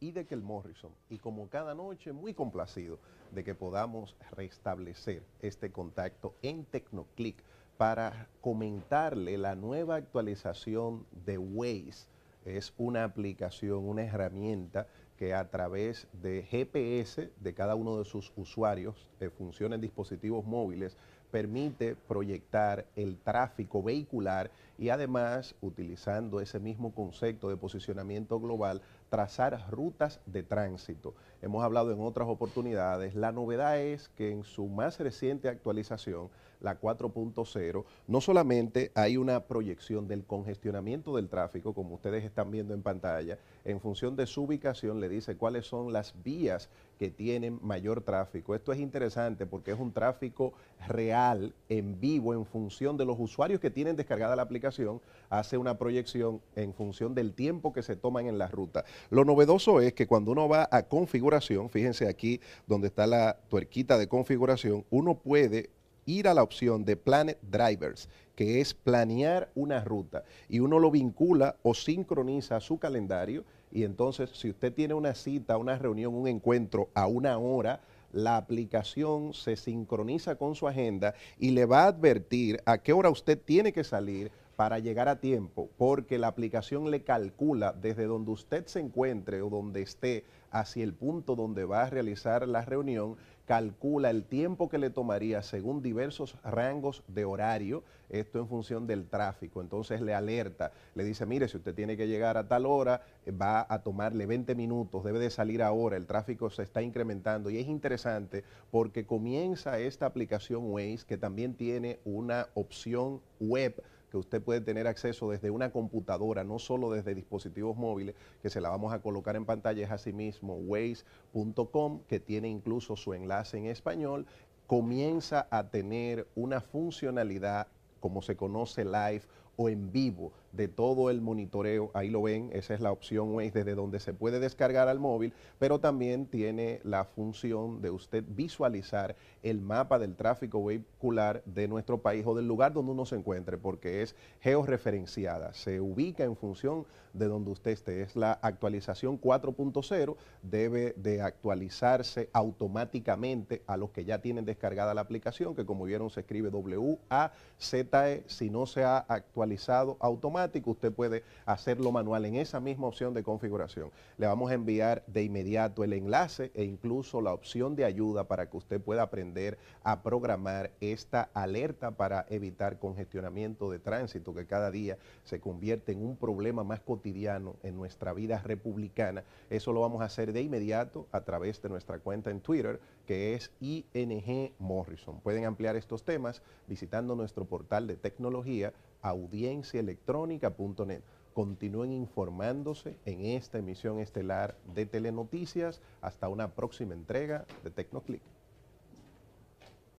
y de el Morrison. Y como cada noche, muy complacido de que podamos restablecer este contacto en Tecnoclick para comentarle la nueva actualización de Waze. Es una aplicación, una herramienta que a través de GPS de cada uno de sus usuarios, eh, funciona en dispositivos móviles, permite proyectar el tráfico vehicular y además, utilizando ese mismo concepto de posicionamiento global, trazar rutas de tránsito. Hemos hablado en otras oportunidades, la novedad es que en su más reciente actualización la 4.0, no solamente hay una proyección del congestionamiento del tráfico, como ustedes están viendo en pantalla, en función de su ubicación le dice cuáles son las vías que tienen mayor tráfico. Esto es interesante porque es un tráfico real, en vivo, en función de los usuarios que tienen descargada la aplicación, hace una proyección en función del tiempo que se toman en la ruta. Lo novedoso es que cuando uno va a configuración, fíjense aquí donde está la tuerquita de configuración, uno puede ir a la opción de Planet Drivers, que es planear una ruta y uno lo vincula o sincroniza su calendario y entonces si usted tiene una cita, una reunión, un encuentro a una hora, la aplicación se sincroniza con su agenda y le va a advertir a qué hora usted tiene que salir para llegar a tiempo, porque la aplicación le calcula desde donde usted se encuentre o donde esté hacia el punto donde va a realizar la reunión, calcula el tiempo que le tomaría según diversos rangos de horario, esto en función del tráfico. Entonces le alerta, le dice, mire, si usted tiene que llegar a tal hora, eh, va a tomarle 20 minutos, debe de salir ahora, el tráfico se está incrementando. Y es interesante porque comienza esta aplicación Waze que también tiene una opción web que usted puede tener acceso desde una computadora, no solo desde dispositivos móviles, que se la vamos a colocar en pantalla, es asimismo waze.com, que tiene incluso su enlace en español, comienza a tener una funcionalidad como se conoce Live o en vivo de todo el monitoreo. Ahí lo ven, esa es la opción Waze desde donde se puede descargar al móvil, pero también tiene la función de usted visualizar el mapa del tráfico vehicular de nuestro país o del lugar donde uno se encuentre, porque es georreferenciada, se ubica en función de donde usted esté. Es la actualización 4.0, debe de actualizarse automáticamente a los que ya tienen descargada la aplicación, que como vieron se escribe w a e si no se ha actualizado automático, usted puede hacerlo manual en esa misma opción de configuración. Le vamos a enviar de inmediato el enlace e incluso la opción de ayuda para que usted pueda aprender a programar esta alerta para evitar congestionamiento de tránsito que cada día se convierte en un problema más cotidiano en nuestra vida republicana. Eso lo vamos a hacer de inmediato a través de nuestra cuenta en Twitter, que es ING Morrison. Pueden ampliar estos temas visitando nuestro portal de tecnología audienciaelectrónica.net. Continúen informándose en esta emisión estelar de Telenoticias. Hasta una próxima entrega de Tecnoclick.